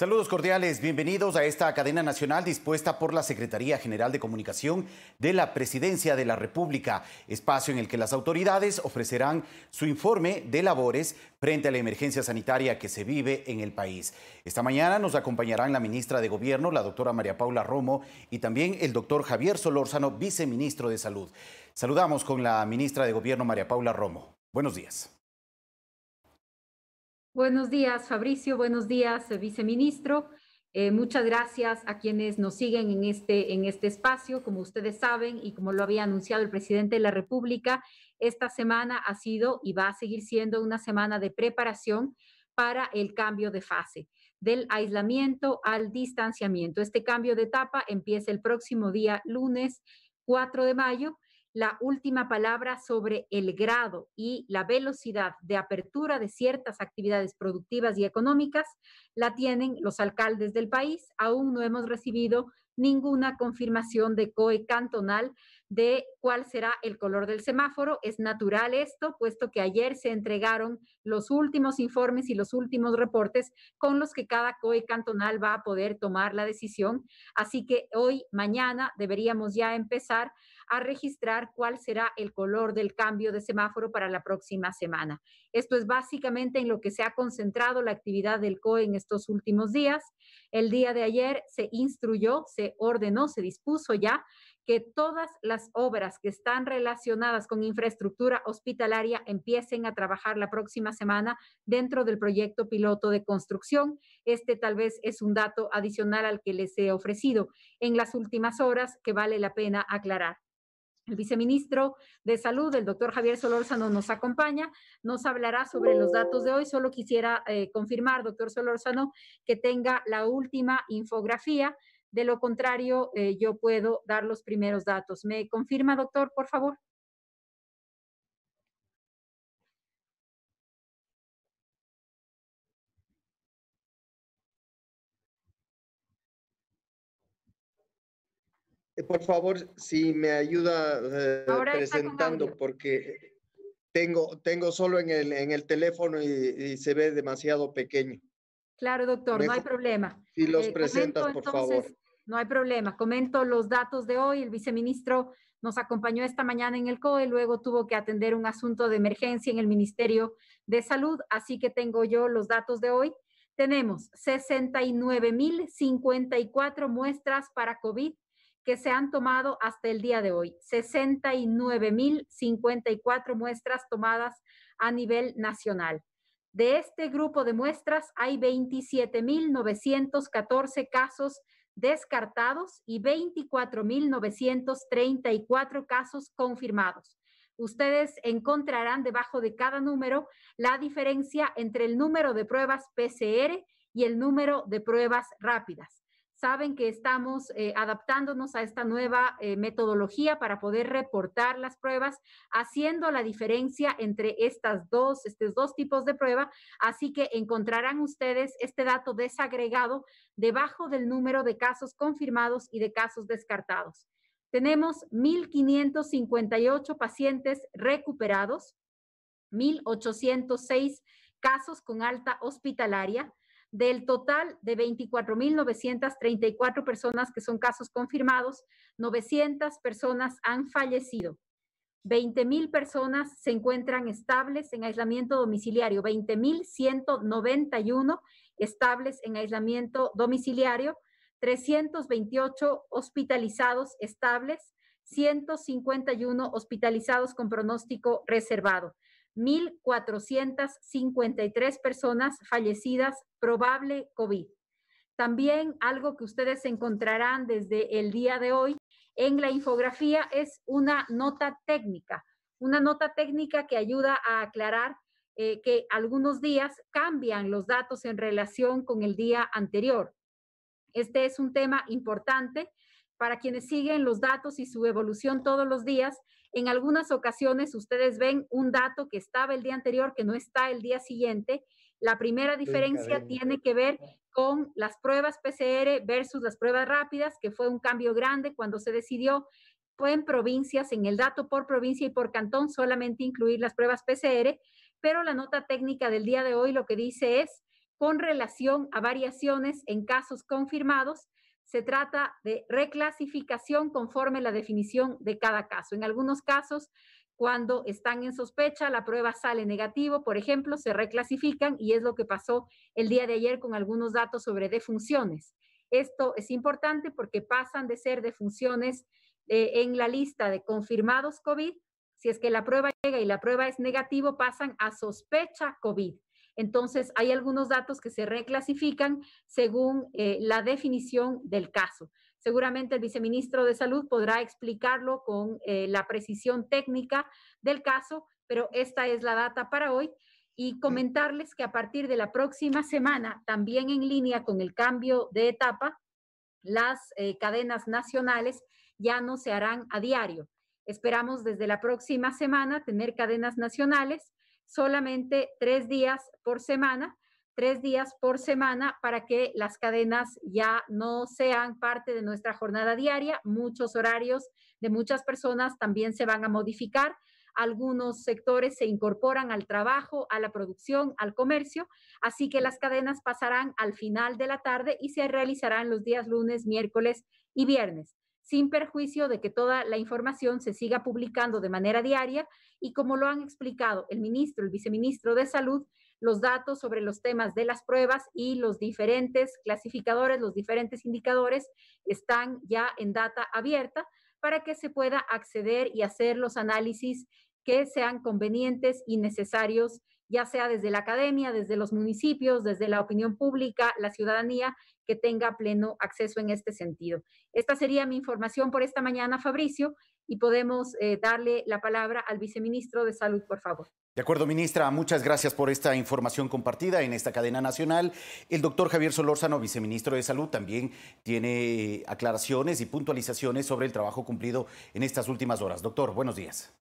Saludos cordiales, bienvenidos a esta cadena nacional dispuesta por la Secretaría General de Comunicación de la Presidencia de la República, espacio en el que las autoridades ofrecerán su informe de labores frente a la emergencia sanitaria que se vive en el país. Esta mañana nos acompañarán la ministra de Gobierno, la doctora María Paula Romo, y también el doctor Javier Solórzano, viceministro de Salud. Saludamos con la ministra de Gobierno, María Paula Romo. Buenos días. Buenos días, Fabricio. Buenos días, eh, viceministro. Eh, muchas gracias a quienes nos siguen en este, en este espacio. Como ustedes saben y como lo había anunciado el presidente de la República, esta semana ha sido y va a seguir siendo una semana de preparación para el cambio de fase, del aislamiento al distanciamiento. Este cambio de etapa empieza el próximo día lunes 4 de mayo la última palabra sobre el grado y la velocidad de apertura de ciertas actividades productivas y económicas la tienen los alcaldes del país. Aún no hemos recibido ninguna confirmación de COE cantonal de cuál será el color del semáforo. Es natural esto, puesto que ayer se entregaron los últimos informes y los últimos reportes con los que cada COE cantonal va a poder tomar la decisión. Así que hoy, mañana, deberíamos ya empezar a registrar cuál será el color del cambio de semáforo para la próxima semana. Esto es básicamente en lo que se ha concentrado la actividad del COE en estos últimos días. El día de ayer se instruyó, se ordenó, se dispuso ya que todas las obras que están relacionadas con infraestructura hospitalaria empiecen a trabajar la próxima semana dentro del proyecto piloto de construcción. Este tal vez es un dato adicional al que les he ofrecido en las últimas horas que vale la pena aclarar. El viceministro de Salud, el doctor Javier Solórzano, nos acompaña, nos hablará sobre los datos de hoy. Solo quisiera eh, confirmar, doctor Solórzano, que tenga la última infografía. De lo contrario, eh, yo puedo dar los primeros datos. ¿Me confirma, doctor, por favor? Eh, por favor, si me ayuda eh, presentando, porque tengo, tengo solo en el, en el teléfono y, se ve demasiado pequeño. Claro, doctor, no hay problema. Si los eh, presentas, por entonces, favor. No hay problema. Comento los datos de hoy. El viceministro nos acompañó esta mañana en el COE, luego tuvo que atender un asunto de emergencia en el Ministerio de Salud, así que tengo yo los datos de hoy. Tenemos 69.054 muestras para COVID que se han tomado hasta el día de hoy, 69.054 muestras tomadas a nivel nacional. De este grupo de muestras hay 27.914 casos descartados y 24.934 casos confirmados. Ustedes encontrarán debajo de cada número la diferencia entre el número de pruebas PCR y el número de pruebas rápidas saben que estamos eh, adaptándonos a esta nueva eh, metodología para poder reportar las pruebas, haciendo la diferencia entre estas dos, estos dos tipos de prueba. Así que encontrarán ustedes este dato desagregado debajo del número de casos confirmados y de casos descartados. Tenemos 1.558 pacientes recuperados, 1.806 casos con alta hospitalaria, del total de 24.934 personas que son casos confirmados, 900 personas han fallecido. 20.000 personas se encuentran estables en aislamiento domiciliario, 20.191 estables en aislamiento domiciliario, 328 hospitalizados estables, 151 hospitalizados con pronóstico reservado. 1.453 personas fallecidas probable COVID. También algo que ustedes encontrarán desde el día de hoy en la infografía es una nota técnica, una nota técnica que ayuda a aclarar eh, que algunos días cambian los datos en relación con el día anterior. Este es un tema importante para quienes siguen los datos y su evolución todos los días, en algunas ocasiones ustedes ven un dato que estaba el día anterior que no está el día siguiente. La primera diferencia tiene que ver con las pruebas PCR versus las pruebas rápidas, que fue un cambio grande cuando se decidió en provincias, en el dato por provincia y por cantón solamente incluir las pruebas PCR, pero la nota técnica del día de hoy lo que dice es con relación a variaciones en casos confirmados, se trata de reclasificación conforme la definición de cada caso. En algunos casos, cuando están en sospecha, la prueba sale negativo, por ejemplo, se reclasifican y es lo que pasó el día de ayer con algunos datos sobre defunciones. Esto es importante porque pasan de ser defunciones eh, en la lista de confirmados COVID. Si es que la prueba llega y la prueba es negativo, pasan a sospecha COVID. Entonces, hay algunos datos que se reclasifican según eh, la definición del caso. Seguramente el viceministro de Salud podrá explicarlo con eh, la precisión técnica del caso, pero esta es la data para hoy. Y comentarles que a partir de la próxima semana, también en línea con el cambio de etapa, las eh, cadenas nacionales ya no se harán a diario. Esperamos desde la próxima semana tener cadenas nacionales solamente tres días por semana, tres días por semana para que las cadenas ya no sean parte de nuestra jornada diaria. Muchos horarios de muchas personas también se van a modificar. Algunos sectores se incorporan al trabajo, a la producción, al comercio, así que las cadenas pasarán al final de la tarde y se realizarán los días lunes, miércoles y viernes sin perjuicio de que toda la información se siga publicando de manera diaria y como lo han explicado el ministro, el viceministro de Salud, los datos sobre los temas de las pruebas y los diferentes clasificadores, los diferentes indicadores están ya en data abierta para que se pueda acceder y hacer los análisis que sean convenientes y necesarios ya sea desde la academia, desde los municipios, desde la opinión pública, la ciudadanía, que tenga pleno acceso en este sentido. Esta sería mi información por esta mañana, Fabricio, y podemos eh, darle la palabra al viceministro de Salud, por favor. De acuerdo, ministra, muchas gracias por esta información compartida en esta cadena nacional. El doctor Javier Solórzano, viceministro de Salud, también tiene eh, aclaraciones y puntualizaciones sobre el trabajo cumplido en estas últimas horas. Doctor, buenos días.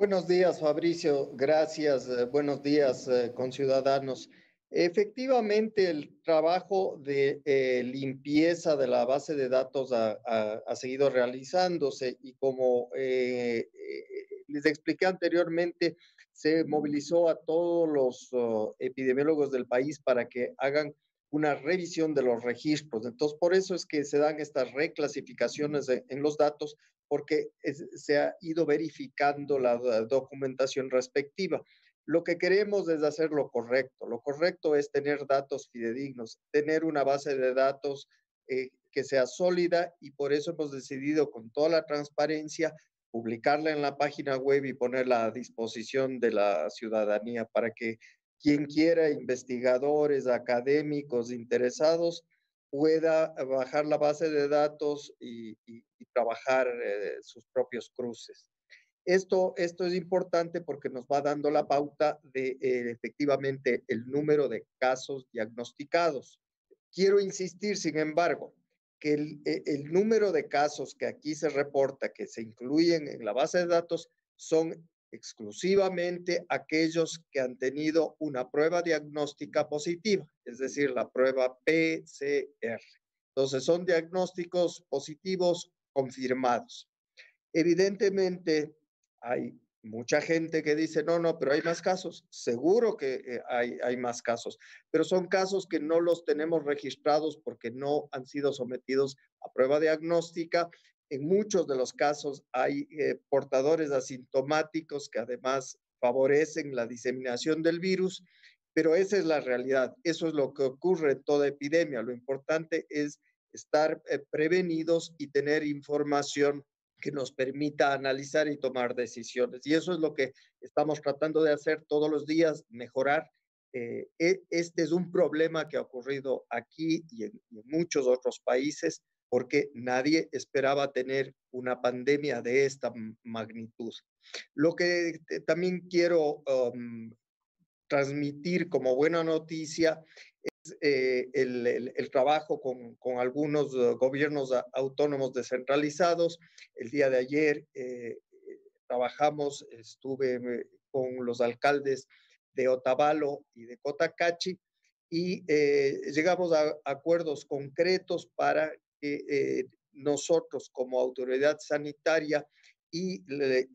Buenos días, Fabricio. Gracias. Eh, buenos días, eh, conciudadanos. Efectivamente, el trabajo de eh, limpieza de la base de datos ha, seguido realizándose y como les expliqué anteriormente, se movilizó a todos los oh, epidemiólogos del país para que hagan una revisión de los registros. Entonces, por eso es que se dan estas reclasificaciones en los datos, porque se ha ido verificando la, documentación respectiva. Lo que queremos es hacer lo correcto. Lo correcto es tener datos fidedignos, tener una base de datos eh, que sea sólida y por eso hemos decidido con toda la transparencia publicarla en la página web y ponerla a disposición de la ciudadanía para que quien quiera, investigadores, académicos, interesados, pueda bajar la base de datos y, trabajar eh, sus propios cruces. Esto, esto es importante porque nos va dando la pauta de eh, efectivamente el número de casos diagnosticados. Quiero insistir, sin embargo, que el, eh, el número de casos que aquí se reporta, que se incluyen en la base de datos, son exclusivamente aquellos que han tenido una prueba diagnóstica positiva, es decir, la prueba PCR. Entonces, son diagnósticos positivos confirmados. Evidentemente, hay mucha gente que dice, no, no, pero hay más casos. Seguro que eh, hay, hay más casos, pero son casos que no los tenemos registrados porque no han sido sometidos a prueba diagnóstica en muchos de los casos hay eh, portadores asintomáticos que además favorecen la diseminación del virus, pero esa es la realidad, eso es lo que ocurre en toda epidemia. Lo importante es estar eh, prevenidos y tener información que nos permita analizar y tomar decisiones. Y eso es lo que estamos tratando de hacer todos los días, mejorar. Eh, e, este es un problema que ha ocurrido aquí y en muchos otros países porque nadie esperaba tener una pandemia de esta magnitud. Lo que también quiero um, transmitir como buena noticia es eh, el, trabajo con, algunos uh, gobiernos autónomos descentralizados. El día de ayer eh, trabajamos, estuve eh, con los alcaldes de Otavalo y de Cotacachi y llegamos a acuerdos concretos para eh, eh, nosotros como autoridad sanitaria y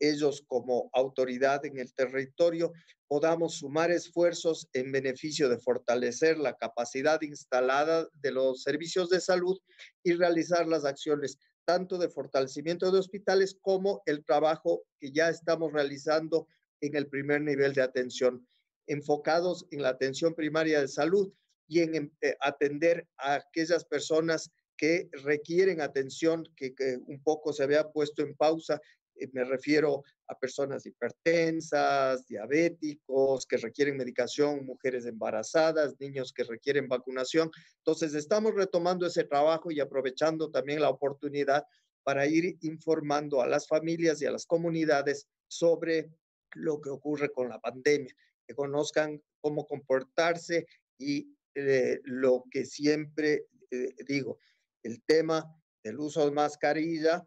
ellos como autoridad en el territorio podamos sumar esfuerzos en beneficio de fortalecer la capacidad instalada de los servicios de salud y realizar las acciones tanto de fortalecimiento de hospitales como el trabajo que ya estamos realizando en el primer nivel de atención, enfocados en la atención primaria de salud y en eh, atender a aquellas personas que requieren atención, que, un poco se había puesto en pausa eh, me refiero a personas hipertensas, diabéticos, que requieren medicación, mujeres embarazadas, niños que requieren vacunación. Entonces, estamos retomando ese trabajo y aprovechando también la oportunidad para ir informando a las familias y a las comunidades sobre lo que ocurre con la pandemia, que conozcan cómo comportarse y eh, lo que siempre eh, digo, el tema del uso de mascarilla,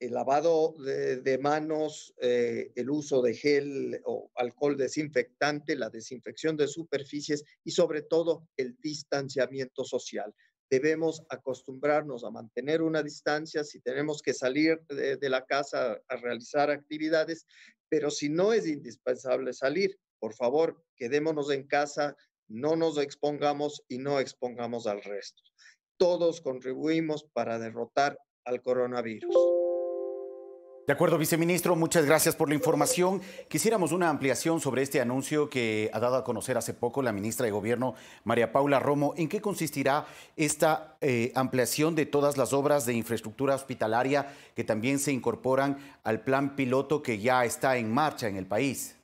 el lavado de, manos, eh, el uso de gel o alcohol desinfectante, la desinfección de superficies y sobre todo el distanciamiento social. Debemos acostumbrarnos a mantener una distancia si tenemos que salir de la casa a realizar actividades, pero si no es indispensable salir, por favor, quedémonos en casa, no nos expongamos y no expongamos al resto todos contribuimos para derrotar al coronavirus. De acuerdo, viceministro, muchas gracias por la información. Quisiéramos una ampliación sobre este anuncio que ha dado a conocer hace poco la ministra de Gobierno, María Paula Romo. ¿En qué consistirá esta eh, ampliación de todas las obras de infraestructura hospitalaria que también se incorporan al plan piloto que ya está en marcha en el país?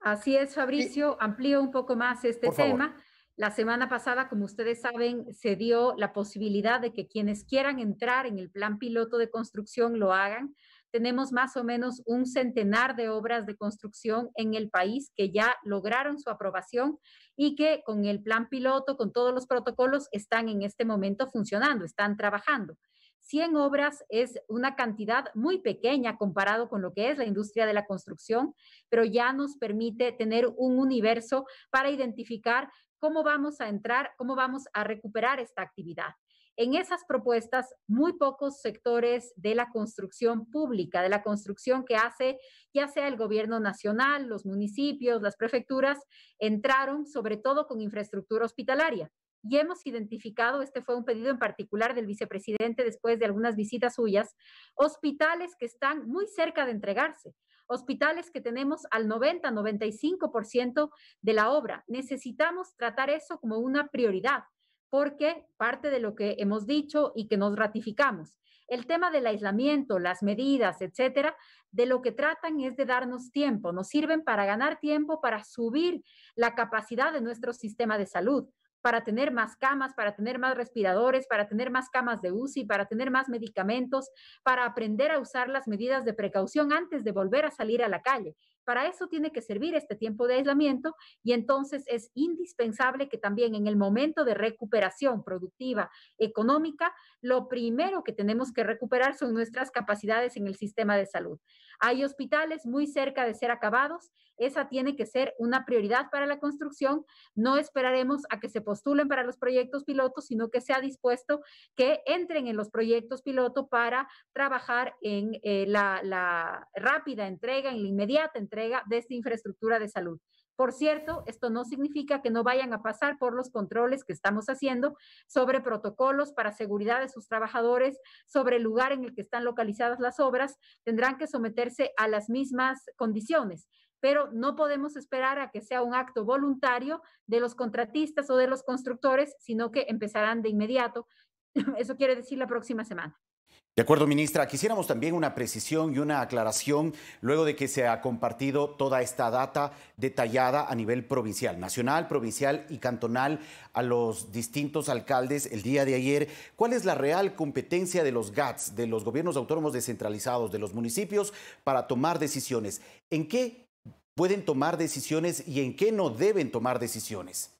Así es, Fabricio, amplío un poco más este tema. La semana pasada, como ustedes saben, se dio la posibilidad de que quienes quieran entrar en el plan piloto de construcción lo hagan. Tenemos más o menos un centenar de obras de construcción en el país que ya lograron su aprobación y que con el plan piloto, con todos los protocolos, están en este momento funcionando, están trabajando. 100 obras es una cantidad muy pequeña comparado con lo que es la industria de la construcción, pero ya nos permite tener un universo para identificar cómo vamos a entrar, cómo vamos a recuperar esta actividad. En esas propuestas, muy pocos sectores de la construcción pública, de la construcción que hace ya sea el gobierno nacional, los municipios, las prefecturas, entraron sobre todo con infraestructura hospitalaria. Y hemos identificado, este fue un pedido en particular del vicepresidente después de algunas visitas suyas, hospitales que están muy cerca de entregarse hospitales que tenemos al 90-95% de la obra. Necesitamos tratar eso como una prioridad porque parte de lo que hemos dicho y que nos ratificamos. El tema del aislamiento, las medidas, etcétera, de lo que tratan es de darnos tiempo, nos sirven para ganar tiempo, para subir la capacidad de nuestro sistema de salud, para tener más camas, para tener más respiradores, para tener más camas de UCI, para tener más medicamentos, para aprender a usar las medidas de precaución antes de volver a salir a la calle. Para eso tiene que servir este tiempo de aislamiento y entonces es indispensable que también en el momento de recuperación productiva, económica, lo primero que tenemos que recuperar son nuestras capacidades en el sistema de salud. Hay hospitales muy cerca de ser acabados, esa tiene que ser una prioridad para la construcción. No esperaremos a que se postulen para los proyectos pilotos, sino que sea dispuesto que entren en los proyectos piloto para trabajar en eh, la rápida entrega, en la inmediata entrega de esta infraestructura de salud. Por cierto, esto no significa que no vayan a pasar por los controles que estamos haciendo sobre protocolos para seguridad de sus trabajadores, sobre el lugar en el que están localizadas las obras, tendrán que someterse a las mismas condiciones pero no podemos esperar a que sea un acto voluntario de los contratistas o de los constructores, sino que empezarán de inmediato. Eso quiere decir la próxima semana. De acuerdo, ministra. Quisiéramos también una precisión y una aclaración luego de que se ha compartido toda esta data detallada a nivel provincial, nacional, provincial y cantonal a los distintos alcaldes el día de ayer. ¿Cuál es la real competencia de los GATS, de los gobiernos autónomos descentralizados, de los municipios para tomar decisiones? ¿En qué pueden tomar decisiones y en qué no deben tomar decisiones?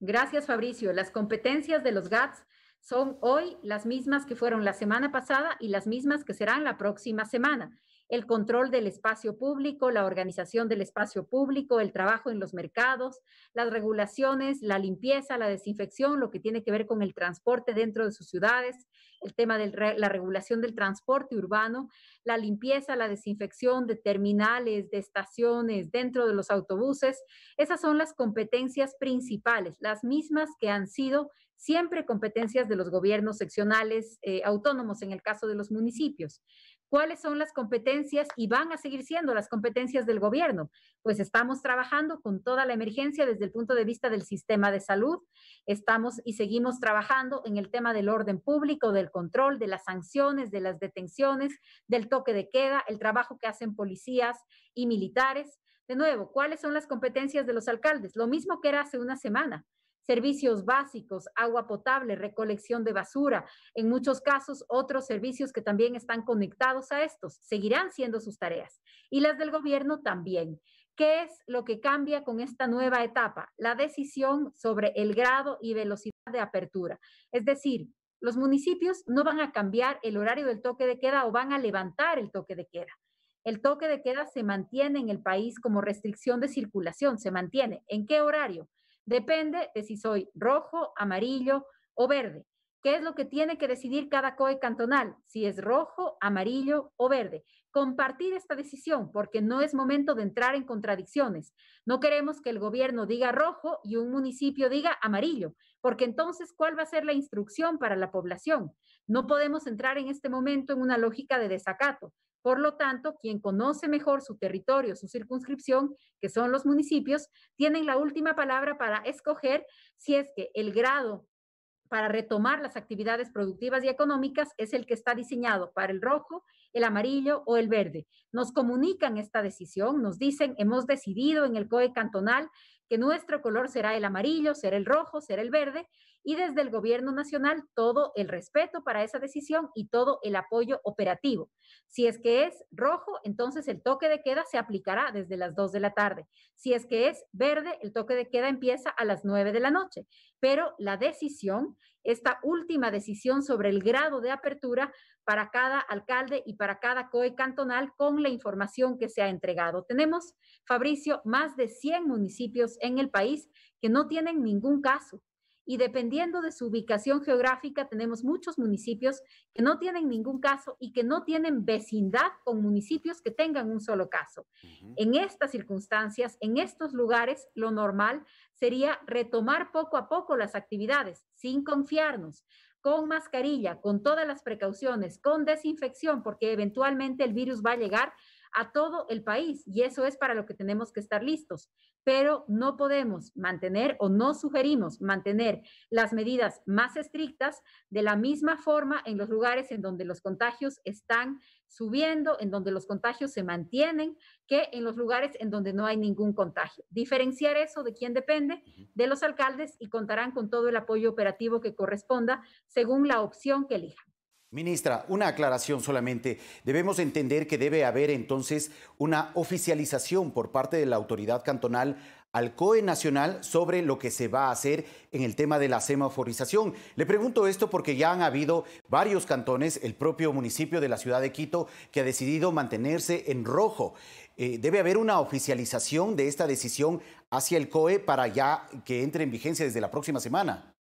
Gracias, Fabricio. Las competencias de los GATS son hoy las mismas que fueron la semana pasada y las mismas que serán la próxima semana. El control del espacio público, la organización del espacio público, el trabajo en los mercados, las regulaciones, la limpieza, la desinfección, lo que tiene que ver con el transporte dentro de sus ciudades, el tema de la regulación del transporte urbano, la limpieza, la desinfección de terminales, de estaciones, dentro de los autobuses. Esas son las competencias principales, las mismas que han sido siempre competencias de los gobiernos seccionales eh, autónomos en el caso de los municipios. ¿Cuáles son las competencias y van a seguir siendo las competencias del gobierno? Pues estamos trabajando con toda la emergencia desde el punto de vista del sistema de salud. Estamos y seguimos trabajando en el tema del orden público, del control, de las sanciones, de las detenciones, del toque de queda, el trabajo que hacen policías y militares. De nuevo, ¿cuáles son las competencias de los alcaldes? Lo mismo que era hace una semana servicios básicos, agua potable, recolección de basura, en muchos casos otros servicios que también están conectados a estos, seguirán siendo sus tareas. Y las del gobierno también. ¿Qué es lo que cambia con esta nueva etapa? La decisión sobre el grado y velocidad de apertura. Es decir, los municipios no van a cambiar el horario del toque de queda o van a levantar el toque de queda. El toque de queda se mantiene en el país como restricción de circulación, se mantiene. ¿En qué horario? Depende de si soy rojo, amarillo o verde. ¿Qué es lo que tiene que decidir cada COE cantonal? Si es rojo, amarillo o verde. Compartir esta decisión porque no es momento de entrar en contradicciones. No queremos que el gobierno diga rojo y un municipio diga amarillo, porque entonces, ¿cuál va a ser la instrucción para la población? No podemos entrar en este momento en una lógica de desacato. Por lo tanto, quien conoce mejor su territorio, su circunscripción, que son los municipios, tienen la última palabra para escoger si es que el grado para retomar las actividades productivas y económicas es el que está diseñado para el rojo, el amarillo o el verde. Nos comunican esta decisión, nos dicen, hemos decidido en el COE cantonal que nuestro color será el amarillo, será el rojo, será el verde, y desde el gobierno nacional todo el respeto para esa decisión y todo el apoyo operativo. Si es que es rojo, entonces el toque de queda se aplicará desde las 2 de la tarde. Si es que es verde, el toque de queda empieza a las 9 de la noche. Pero la decisión, esta última decisión sobre el grado de apertura para cada alcalde y para cada COE cantonal con la información que se ha entregado. Tenemos, Fabricio, más de 100 municipios en el país que no tienen ningún caso y dependiendo de su ubicación geográfica tenemos muchos municipios que no tienen ningún caso y que no tienen vecindad con municipios que tengan un solo caso. En estas circunstancias, en estos lugares, lo normal sería retomar poco a poco las actividades sin confiarnos con mascarilla, con todas las precauciones, con desinfección, porque eventualmente el virus va a llegar a todo el país y eso es para lo que tenemos que estar listos. Pero no podemos mantener o no sugerimos mantener las medidas más estrictas de la misma forma en los lugares en donde los contagios están subiendo, en donde los contagios se mantienen, que en los lugares en donde no hay ningún contagio. Diferenciar eso de quién depende, de los alcaldes y contarán con todo el apoyo operativo que corresponda según la opción que elijan. Ministra, una aclaración solamente. Debemos entender que debe haber entonces una oficialización por parte de la autoridad cantonal al COE Nacional sobre lo que se va a hacer en el tema de la semaforización. Le pregunto esto porque ya han habido varios cantones, el propio municipio de la ciudad de Quito, que ha decidido mantenerse en rojo. Eh, debe haber una oficialización de esta decisión hacia el COE para ya que entre en vigencia desde la próxima semana.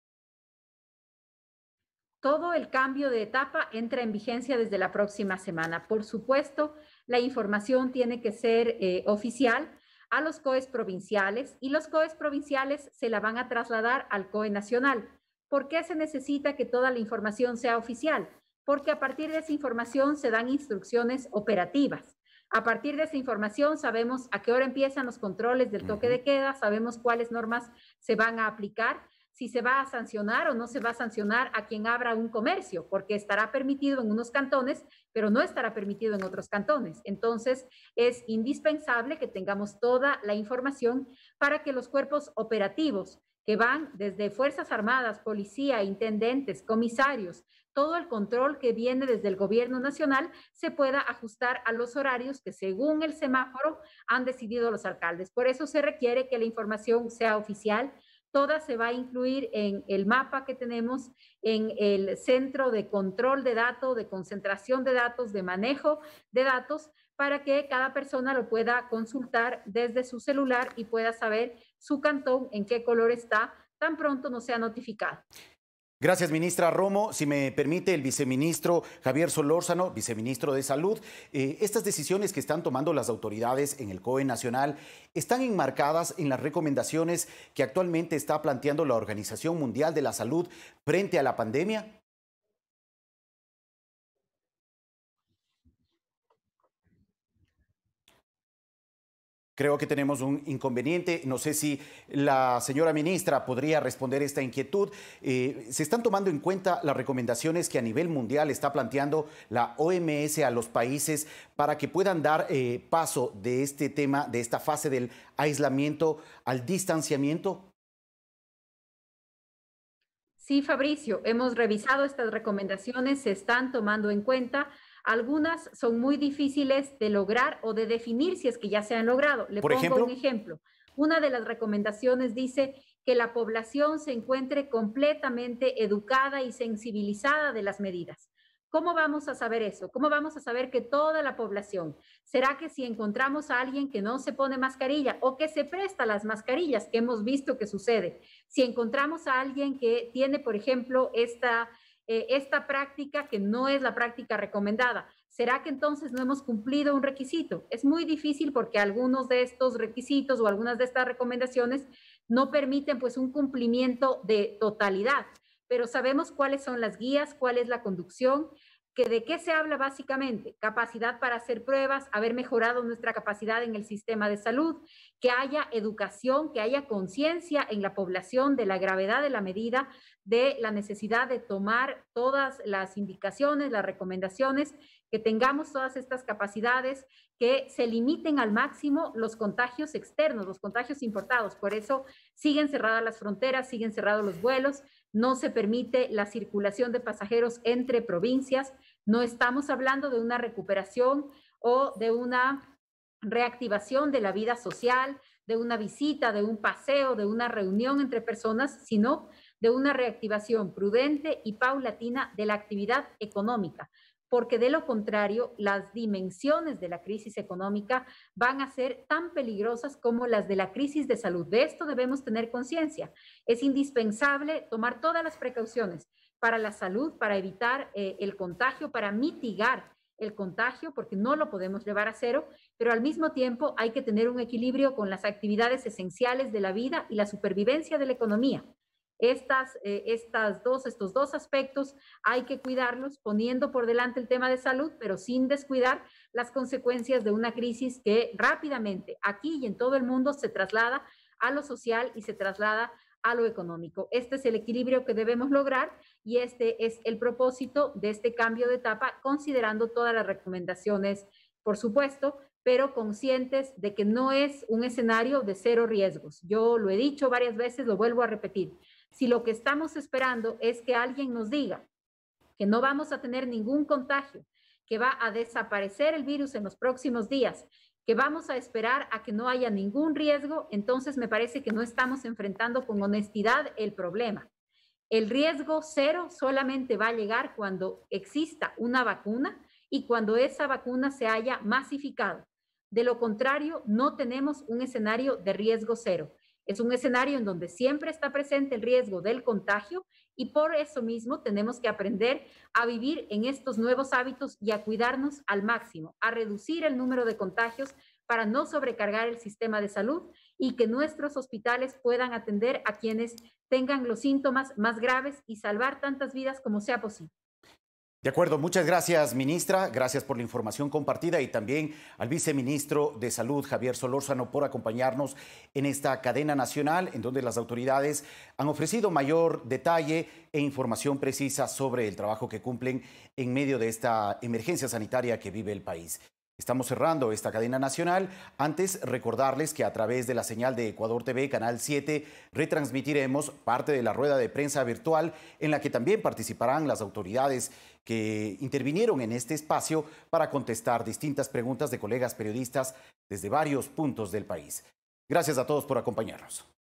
Todo el cambio de etapa entra en vigencia desde la próxima semana. Por supuesto, la información tiene que ser eh, oficial a los COEs provinciales y los COEs provinciales se la van a trasladar al COE nacional. ¿Por qué se necesita que toda la información sea oficial? Porque a partir de esa información se dan instrucciones operativas. A partir de esa información sabemos a qué hora empiezan los controles del toque de queda, sabemos cuáles normas se van a aplicar si se va a sancionar o no se va a sancionar a quien abra un comercio, porque estará permitido en unos cantones, pero no estará permitido en otros cantones. Entonces, es indispensable que tengamos toda la información para que los cuerpos operativos que van desde Fuerzas Armadas, policía, intendentes, comisarios, todo el control que viene desde el gobierno nacional se pueda ajustar a los horarios que según el semáforo han decidido los alcaldes. Por eso se requiere que la información sea oficial, toda se va a incluir en el mapa que tenemos, en el centro de control de datos, de concentración de datos, de manejo de datos, para que cada persona lo pueda consultar desde su celular y pueda saber su cantón, en qué color está, tan pronto no sea notificado. Gracias, ministra Romo. Si me permite, el viceministro Javier Solórzano, viceministro de Salud, eh, estas decisiones que están tomando las autoridades en el COE Nacional están enmarcadas en las recomendaciones que actualmente está planteando la Organización Mundial de la Salud frente a la pandemia. Creo que tenemos un inconveniente. No sé si la señora ministra podría responder esta inquietud. Eh, ¿Se están tomando en cuenta las recomendaciones que a nivel mundial está planteando la OMS a los países para que puedan dar eh, paso de este tema, de esta fase del aislamiento al distanciamiento? Sí, Fabricio, hemos revisado estas recomendaciones, se están tomando en cuenta. Algunas son muy difíciles de lograr o de definir si es que ya se han logrado. Le pongo un ejemplo. Una de las recomendaciones dice que la población se encuentre completamente educada y sensibilizada de las medidas. ¿Cómo vamos a saber eso? ¿Cómo vamos a saber que toda la población? ¿Será que si encontramos a alguien que no se pone mascarilla o que se presta las mascarillas, que hemos visto que sucede? Si encontramos a alguien que tiene, por ejemplo, esta eh, esta práctica que no es la práctica recomendada. ¿Será que entonces no hemos cumplido un requisito? Es muy difícil porque algunos de estos requisitos o algunas de estas recomendaciones no permiten pues un cumplimiento de totalidad, pero sabemos cuáles son las guías, cuál es la conducción, que de qué se habla básicamente, capacidad para hacer pruebas, haber mejorado nuestra capacidad en el sistema de salud, que haya educación, que haya conciencia en la población de la gravedad de la medida, de la necesidad de tomar todas las indicaciones, las recomendaciones, que tengamos todas estas capacidades, que se limiten al máximo los contagios externos, los contagios importados. Por eso siguen cerradas las fronteras, siguen cerrados los vuelos, no se permite la circulación de pasajeros entre provincias. No estamos hablando de una recuperación o de una reactivación de la vida social, de una visita, de un paseo, de una reunión entre personas, sino de una reactivación prudente y paulatina de la actividad económica, porque de lo contrario, las dimensiones de la crisis económica van a ser tan peligrosas como las de la crisis de salud. De esto debemos tener conciencia. Es indispensable tomar todas las precauciones para la salud, para evitar eh, el contagio, para mitigar el contagio, porque no lo podemos llevar a cero, pero al mismo tiempo hay que tener un equilibrio con las actividades esenciales de la vida y la supervivencia de la economía. Estas, eh, estas dos, estos dos aspectos hay que cuidarlos poniendo por delante el tema de salud, pero sin descuidar las consecuencias de una crisis que rápidamente aquí y en todo el mundo se traslada a lo social y se traslada a lo económico. Este es el equilibrio que debemos lograr y este es el propósito de este cambio de etapa, considerando todas las recomendaciones, por supuesto, pero conscientes de que no es un escenario de cero riesgos. Yo lo he dicho varias veces, lo vuelvo a repetir si lo que estamos esperando es que alguien nos diga que no vamos a tener ningún contagio, que va a desaparecer el virus en los próximos días, que vamos a esperar a que no haya ningún riesgo, entonces me parece que no estamos enfrentando con honestidad el problema. El riesgo cero solamente va a llegar cuando exista una vacuna y cuando esa vacuna se haya masificado. De lo contrario, no tenemos un escenario de riesgo cero. Es un escenario en donde siempre está presente el riesgo del contagio y por eso mismo tenemos que aprender a vivir en estos nuevos hábitos y a cuidarnos al máximo, a reducir el número de contagios para no sobrecargar el sistema de salud y que nuestros hospitales puedan atender a quienes tengan los síntomas más graves y salvar tantas vidas como sea posible. De acuerdo, muchas gracias, ministra. Gracias por la información compartida y también al viceministro de Salud, Javier Solórzano, por acompañarnos en esta cadena nacional, en donde las autoridades han ofrecido mayor detalle e información precisa sobre el trabajo que cumplen en medio de esta emergencia sanitaria que vive el país. Estamos cerrando esta cadena nacional. Antes, recordarles que a través de la señal de Ecuador TV, Canal 7, retransmitiremos parte de la rueda de prensa virtual en la que también participarán las autoridades que intervinieron en este espacio para contestar distintas preguntas de colegas periodistas desde varios puntos del país. Gracias a todos por acompañarnos.